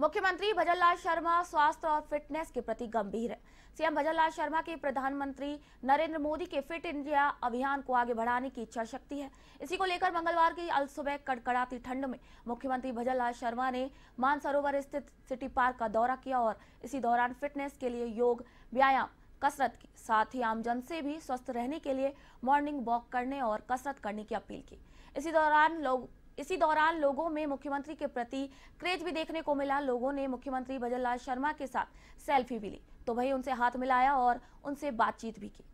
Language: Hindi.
मुख्यमंत्री भजनलाल शर्मा स्वास्थ्य और फिटनेस के प्रति गंभीर है सीएम भजनलाल शर्मा के प्रधानमंत्री नरेंद्र मोदी के फिट इंडिया अभियान को आगे बढ़ाने की इच्छा शक्ति है इसी को लेकर मंगलवार की अल सुबह कड़कड़ाती ठंड में मुख्यमंत्री भजनलाल शर्मा ने मानसरोवर स्थित सिटी पार्क का दौरा किया और इसी दौरान फिटनेस के लिए योग व्यायाम कसरत की साथ ही आमजन से भी स्वस्थ रहने के लिए मॉर्निंग वॉक करने और कसरत करने की अपील की इसी दौरान लोग इसी दौरान लोगों में मुख्यमंत्री के प्रति क्रेज भी देखने को मिला लोगों ने मुख्यमंत्री भजन शर्मा के साथ सेल्फी भी ली तो वही उनसे हाथ मिलाया और उनसे बातचीत भी की